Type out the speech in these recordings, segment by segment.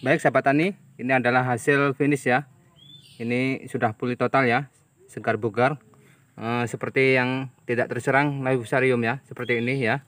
Baik sahabat tani, ini adalah hasil finish ya. Ini sudah pulih total ya, segar bugar. E, seperti yang tidak terserang Laivusarium ya, seperti ini ya.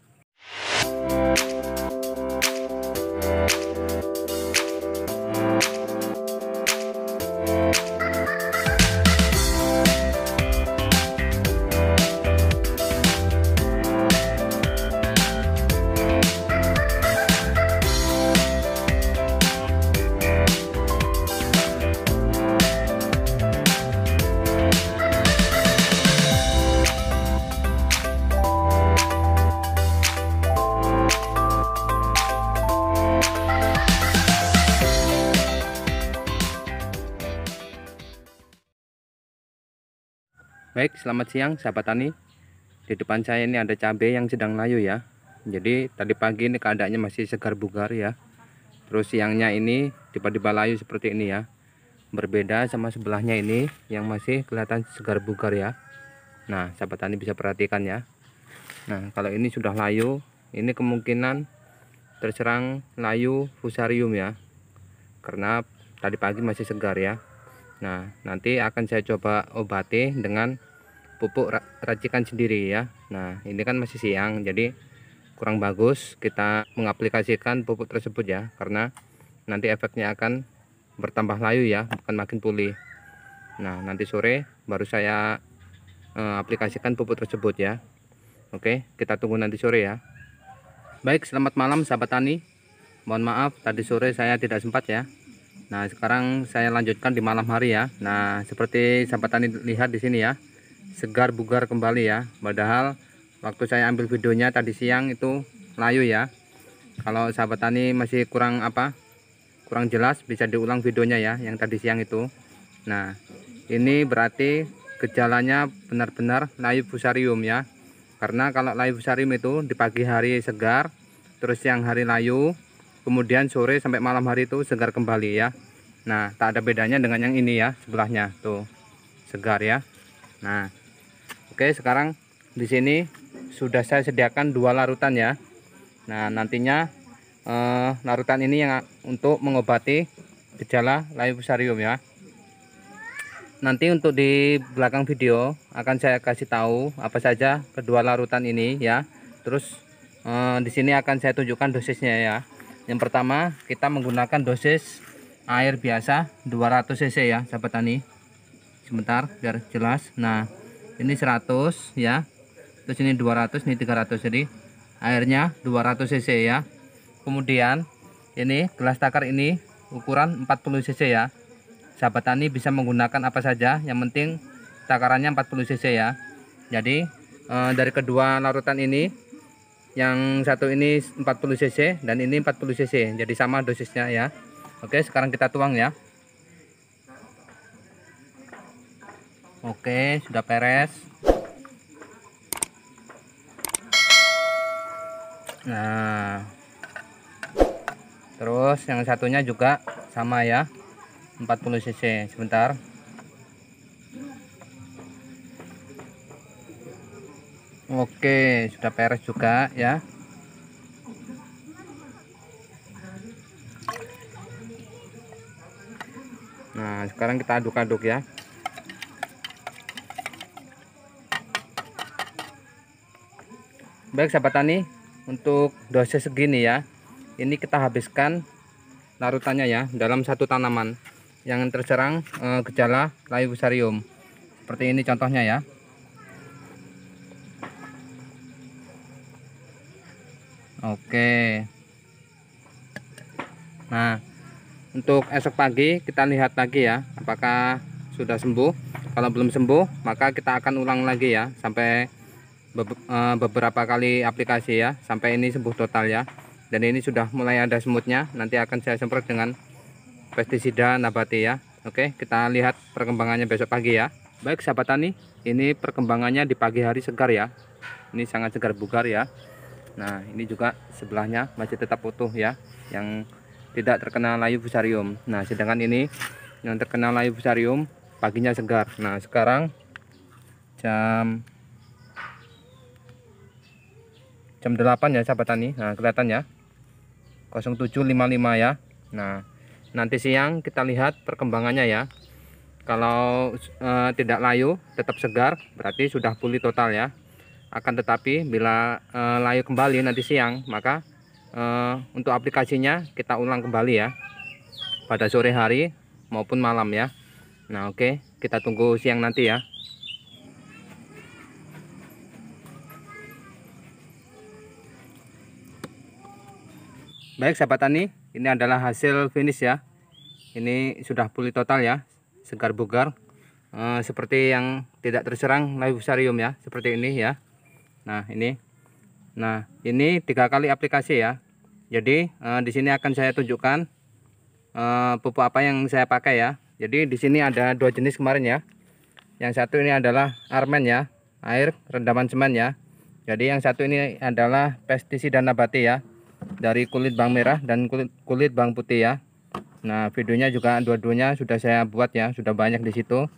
Baik, selamat siang sahabat tani. Di depan saya ini ada cabai yang sedang layu ya. Jadi tadi pagi ini keadaannya masih segar bugar ya. Terus siangnya ini tiba-tiba layu seperti ini ya. Berbeda sama sebelahnya ini yang masih kelihatan segar bugar ya. Nah, sahabat tani bisa perhatikan ya. Nah, kalau ini sudah layu, ini kemungkinan terserang layu fusarium ya. Karena tadi pagi masih segar ya. Nah, nanti akan saya coba obati dengan pupuk racikan sendiri ya. Nah, ini kan masih siang, jadi kurang bagus kita mengaplikasikan pupuk tersebut ya, karena nanti efeknya akan bertambah layu ya, bukan makin pulih. Nah, nanti sore baru saya eh, aplikasikan pupuk tersebut ya. Oke, kita tunggu nanti sore ya. Baik, selamat malam sahabat tani. Mohon maaf tadi sore saya tidak sempat ya Nah, sekarang saya lanjutkan di malam hari ya. Nah, seperti sahabat tani lihat di sini ya. Segar bugar kembali ya. Padahal waktu saya ambil videonya tadi siang itu layu ya. Kalau sahabat tani masih kurang apa? Kurang jelas bisa diulang videonya ya yang tadi siang itu. Nah, ini berarti gejalanya benar-benar layu fusarium ya. Karena kalau layu fusarium itu di pagi hari segar, terus yang hari layu, kemudian sore sampai malam hari itu segar kembali ya nah tak ada bedanya dengan yang ini ya sebelahnya tuh segar ya nah oke sekarang di sini sudah saya sediakan dua larutan ya nah nantinya eh, larutan ini yang untuk mengobati gejala Laeofusarium ya nanti untuk di belakang video akan saya kasih tahu apa saja kedua larutan ini ya terus eh, di sini akan saya tunjukkan dosisnya ya yang pertama kita menggunakan dosis air biasa 200 cc ya sahabat tani sebentar biar jelas nah ini 100 ya terus ini 200 ini 300 jadi airnya 200 cc ya kemudian ini gelas takar ini ukuran 40 cc ya sahabat tani bisa menggunakan apa saja yang penting takarannya 40 cc ya jadi eh, dari kedua larutan ini yang satu ini 40 cc dan ini 40 cc jadi sama dosisnya ya oke sekarang kita tuang ya oke sudah peres nah terus yang satunya juga sama ya 40 cc sebentar Oke, sudah peres juga ya. Nah, sekarang kita aduk-aduk ya. Baik sahabat tani, untuk dosis segini ya, ini kita habiskan larutannya ya dalam satu tanaman yang terserang eh, gejala gejala fusarium. Seperti ini contohnya ya. Oke. Nah, untuk esok pagi kita lihat lagi ya, apakah sudah sembuh. Kalau belum sembuh, maka kita akan ulang lagi ya sampai eh, beberapa kali aplikasi ya, sampai ini sembuh total ya. Dan ini sudah mulai ada semutnya, nanti akan saya semprot dengan pestisida nabati ya. Oke, kita lihat perkembangannya besok pagi ya. Baik sahabat tani, ini perkembangannya di pagi hari segar ya. Ini sangat segar bugar ya. Nah, ini juga sebelahnya masih tetap utuh ya, yang tidak terkena layu fusarium. Nah, sedangkan ini yang terkena layu fusarium paginya segar. Nah, sekarang jam jam 8 ya sahabat tani. Nah, kelihatan ya. 0755 ya. Nah, nanti siang kita lihat perkembangannya ya. Kalau e, tidak layu tetap segar, berarti sudah pulih total ya akan tetapi bila e, eh, layu kembali nanti siang maka e, untuk aplikasinya kita ulang kembali ya pada sore hari maupun malam ya nah oke kita tunggu siang nanti ya baik sahabat tani ini adalah hasil finish ya ini sudah pulih total ya segar bugar e, seperti yang tidak terserang layu sarium ya seperti ini ya Nah, ini. Nah, ini tiga kali aplikasi ya. Jadi, eh, di sini akan saya tunjukkan eh, pupuk apa yang saya pakai ya. Jadi, di sini ada dua jenis kemarin ya. Yang satu ini adalah armen ya, air rendaman semen ya. Jadi, yang satu ini adalah pestisida nabati ya. Dari kulit bang merah dan kulit kulit bang putih ya. Nah, videonya juga dua-duanya sudah saya buat ya, sudah banyak di situ.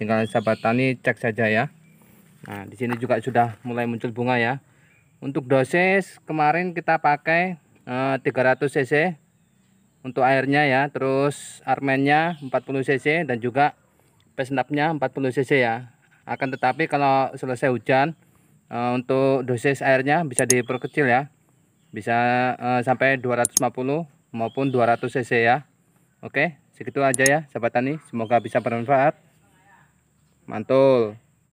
Tinggal sahabat tani cek saja ya. Nah, di sini juga sudah mulai muncul bunga ya. Untuk dosis kemarin kita pakai e, eh, 300 cc untuk airnya ya, terus armennya 40 cc dan juga pesenapnya 40 cc ya. Akan tetapi kalau selesai hujan e, untuk dosis airnya bisa diperkecil ya. Bisa e, sampai 250 maupun 200 cc ya. Oke, segitu aja ya sahabat tani, semoga bisa bermanfaat. Mantul.